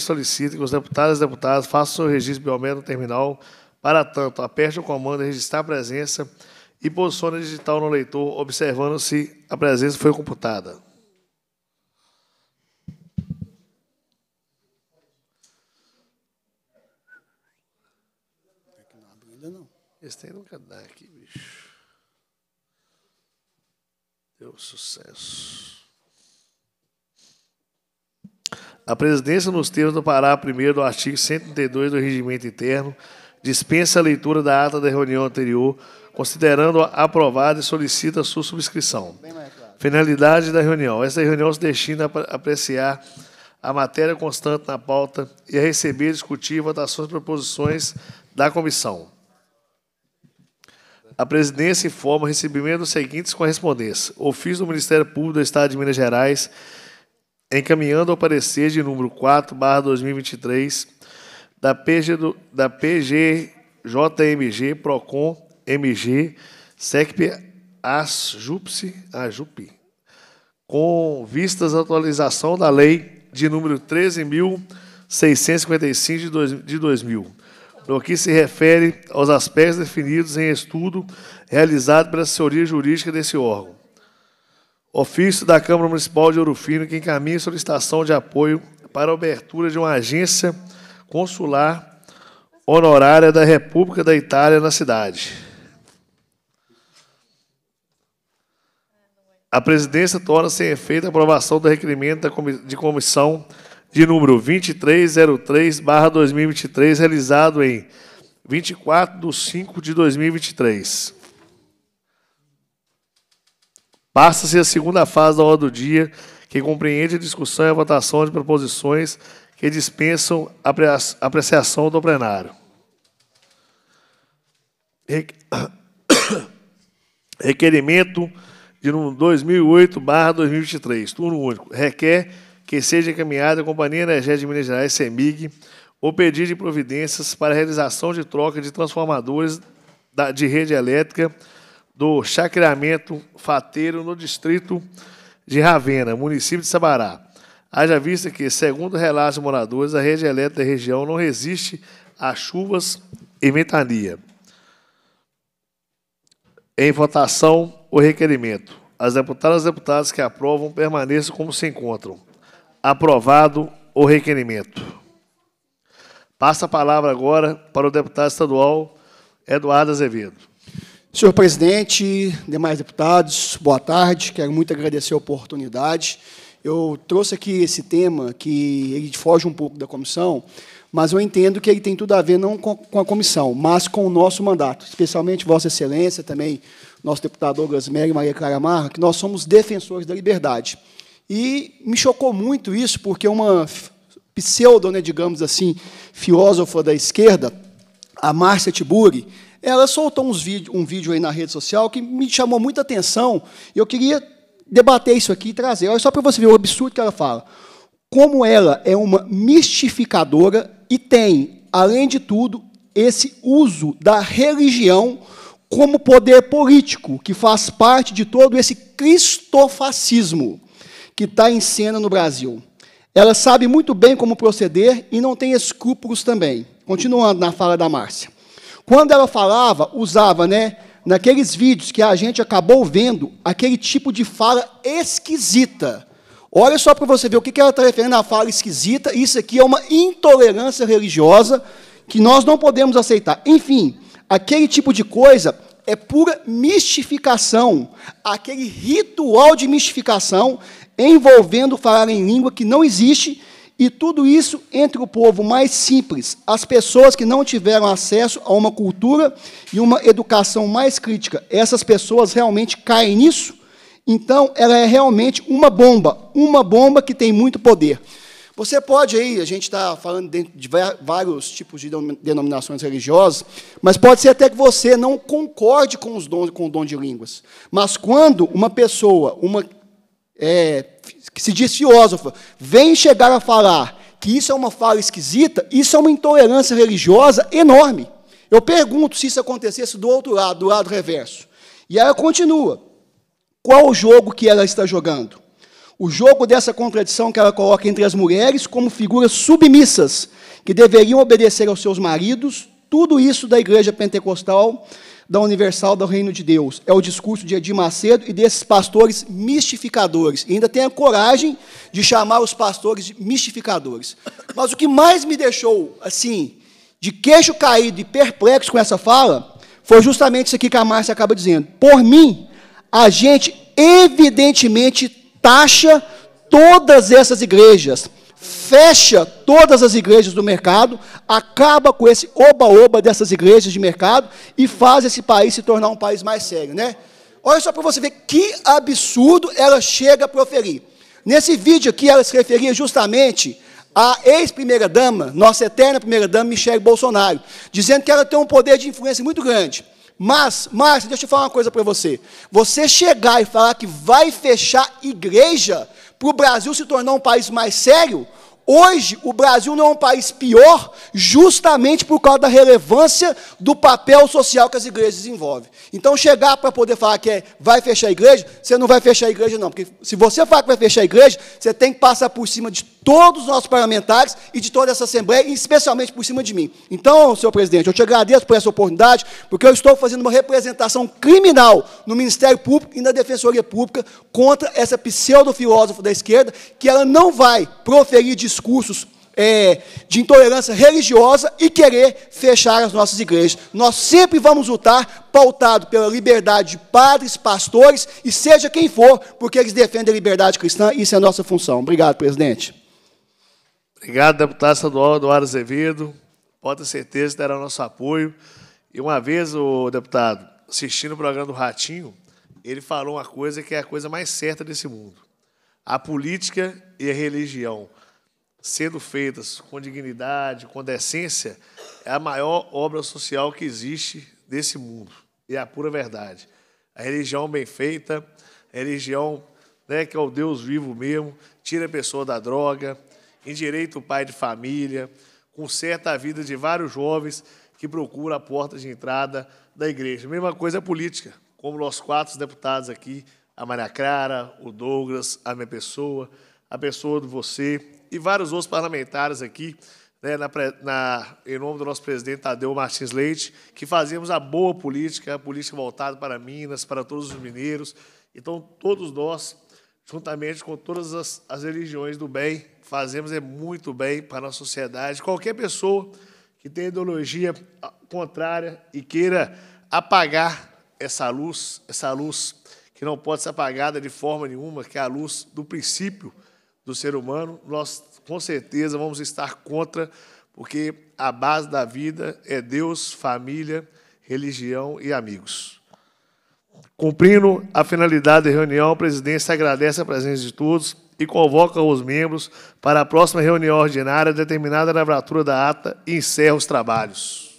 solicita que os deputados e deputadas façam seu registro biométrico no terminal. Para tanto, aperte o comando registrar presença e posicione digital no leitor, observando se a presença foi computada. Esse tem nunca dá aqui, bicho. Deu sucesso. A presidência, nos termos do parágrafo 1 do artigo 132 do Regimento Interno, dispensa a leitura da ata da reunião anterior, considerando -a aprovada e solicita sua subscrição. Finalidade da reunião. Esta reunião se destina a apreciar a matéria constante na pauta e a receber e discutir votações e proposições da comissão. A presidência informa o recebimento dos seguintes correspondências. Ofício do Ministério Público do Estado de Minas Gerais, encaminhando ao parecer de número 4/2023 da PG do, da PGJMG Procon MG SECP ASJUPSE AJUP com vistas à atualização da lei de número 13.655 de 2000, no que se refere aos aspectos definidos em estudo realizado pela assessoria jurídica desse órgão. Ofício da Câmara Municipal de Ouro Fino que encaminha solicitação de apoio para a abertura de uma agência consular honorária da República da Itália na cidade. A presidência torna sem efeito a aprovação do requerimento de comissão de número 2303-2023, realizado em 24 de 5 de 2023. Passa-se a segunda fase da ordem do dia, que compreende a discussão e a votação de proposições que dispensam a apreciação do plenário. Requerimento de número 2008-2023, turno único. Requer que seja encaminhada a Companhia Energética de Minas Gerais, CEMIG, o pedido de providências para a realização de troca de transformadores de rede elétrica do chacreamento fateiro no distrito de Ravena, município de Sabará. Haja vista que, segundo relatos de moradores, a rede elétrica da região não resiste a chuvas e ventania. Em votação, o requerimento. As deputadas e deputados que aprovam permaneçam como se encontram. Aprovado o requerimento. Passa a palavra agora para o deputado estadual Eduardo Azevedo. Senhor presidente, demais deputados, boa tarde. Quero muito agradecer a oportunidade. Eu trouxe aqui esse tema que ele foge um pouco da comissão, mas eu entendo que ele tem tudo a ver não com a comissão, mas com o nosso mandato, especialmente Vossa Excelência, também nosso deputado Douglas Mery e Maria Clara Marra, que nós somos defensores da liberdade. E me chocou muito isso, porque uma pseudo, né, digamos assim, filósofa da esquerda, a Márcia Tiburi, ela soltou vídeo, um vídeo aí na rede social que me chamou muita atenção. E eu queria debater isso aqui e trazer. Olha só para você ver o absurdo que ela fala. Como ela é uma mistificadora e tem, além de tudo, esse uso da religião como poder político, que faz parte de todo esse cristofascismo que está em cena no Brasil. Ela sabe muito bem como proceder e não tem escrúpulos também. Continuando na fala da Márcia. Quando ela falava, usava, né? Naqueles vídeos que a gente acabou vendo, aquele tipo de fala esquisita. Olha só para você ver o que ela está referindo à fala esquisita. Isso aqui é uma intolerância religiosa que nós não podemos aceitar. Enfim, aquele tipo de coisa é pura mistificação, aquele ritual de mistificação envolvendo falar em língua que não existe e tudo isso entre o povo mais simples, as pessoas que não tiveram acesso a uma cultura e uma educação mais crítica. Essas pessoas realmente caem nisso? Então, ela é realmente uma bomba, uma bomba que tem muito poder. Você pode aí, a gente está falando de vários tipos de denominações religiosas, mas pode ser até que você não concorde com, os com o dom de línguas. Mas quando uma pessoa, uma é, que se diz filósofa, vem chegar a falar que isso é uma fala esquisita, isso é uma intolerância religiosa enorme. Eu pergunto se isso acontecesse do outro lado, do lado reverso. E ela continua. Qual o jogo que ela está jogando? O jogo dessa contradição que ela coloca entre as mulheres como figuras submissas, que deveriam obedecer aos seus maridos, tudo isso da igreja pentecostal da Universal do Reino de Deus. É o discurso de Edir Macedo e desses pastores mistificadores. E ainda tem a coragem de chamar os pastores de mistificadores. Mas o que mais me deixou, assim, de queixo caído e perplexo com essa fala, foi justamente isso aqui que a Márcia acaba dizendo. Por mim, a gente evidentemente taxa todas essas igrejas, fecha todas as igrejas do mercado, acaba com esse oba-oba dessas igrejas de mercado e faz esse país se tornar um país mais sério, né? Olha só para você ver que absurdo ela chega a proferir. Nesse vídeo aqui, ela se referia justamente à ex-primeira-dama, nossa eterna primeira-dama, Michelle Bolsonaro, dizendo que ela tem um poder de influência muito grande. Mas, Márcia, deixa eu falar uma coisa para você. Você chegar e falar que vai fechar igreja para o Brasil se tornar um país mais sério, hoje o Brasil não é um país pior, justamente por causa da relevância do papel social que as igrejas desenvolvem. Então, chegar para poder falar que é, vai fechar a igreja, você não vai fechar a igreja, não. Porque se você falar que vai fechar a igreja, você tem que passar por cima de todos os nossos parlamentares e de toda essa Assembleia, especialmente por cima de mim. Então, senhor presidente, eu te agradeço por essa oportunidade, porque eu estou fazendo uma representação criminal no Ministério Público e na Defensoria Pública contra essa pseudo-filósofa da esquerda, que ela não vai proferir discursos é, de intolerância religiosa e querer fechar as nossas igrejas. Nós sempre vamos lutar pautado pela liberdade de padres, pastores e seja quem for, porque eles defendem a liberdade cristã, e isso é a nossa função. Obrigado, presidente. Obrigado, deputado estadual Eduardo Azevedo. Pode ter certeza que dará o nosso apoio. E uma vez, o deputado, assistindo o programa do Ratinho, ele falou uma coisa que é a coisa mais certa desse mundo. A política e a religião, sendo feitas com dignidade, com decência, é a maior obra social que existe desse mundo. E é a pura verdade. A religião bem feita, a religião né, que é o Deus vivo mesmo, tira a pessoa da droga, direito o pai de família, conserta a vida de vários jovens que procuram a porta de entrada da igreja. Mesma coisa é política, como nós quatro deputados aqui, a Maria Clara, o Douglas, a minha pessoa, a pessoa do você e vários outros parlamentares aqui, né, na, na, em nome do nosso presidente Tadeu Martins Leite, que fazemos a boa política, a política voltada para Minas, para todos os mineiros. Então, todos nós juntamente com todas as, as religiões do bem, fazemos é muito bem para a nossa sociedade. Qualquer pessoa que tenha ideologia ah, contrária e queira apagar essa luz, essa luz que não pode ser apagada de forma nenhuma, que é a luz do princípio do ser humano, nós com certeza vamos estar contra, porque a base da vida é Deus, família, religião e amigos. Cumprindo a finalidade da reunião, a presidência agradece a presença de todos e convoca os membros para a próxima reunião ordinária determinada na abertura da ata e encerra os trabalhos.